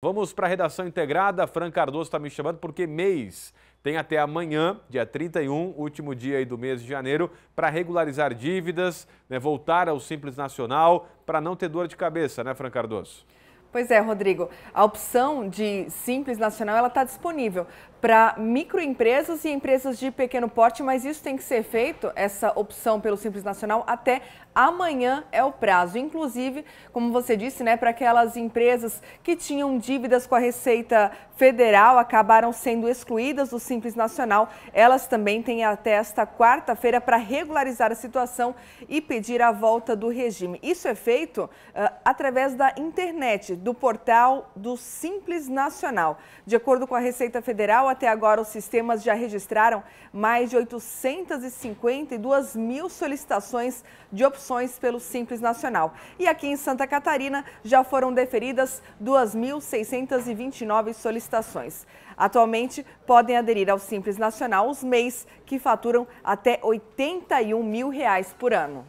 Vamos para a redação integrada. Fran Cardoso está me chamando porque mês tem até amanhã, dia 31, último dia do mês de janeiro, para regularizar dívidas, né, voltar ao Simples Nacional, para não ter dor de cabeça, né, Fran Cardoso? Pois é, Rodrigo. A opção de Simples Nacional ela está disponível para microempresas e empresas de pequeno porte, mas isso tem que ser feito, essa opção pelo Simples Nacional, até amanhã é o prazo. Inclusive, como você disse, né, para aquelas empresas que tinham dívidas com a Receita Federal, acabaram sendo excluídas do Simples Nacional, elas também têm até esta quarta-feira para regularizar a situação e pedir a volta do regime. Isso é feito uh, através da internet do portal do Simples Nacional. De acordo com a Receita Federal, até agora os sistemas já registraram mais de 852 mil solicitações de opções pelo Simples Nacional. E aqui em Santa Catarina já foram deferidas 2.629 solicitações. Atualmente, podem aderir ao Simples Nacional os mês que faturam até R$ 81 mil reais por ano.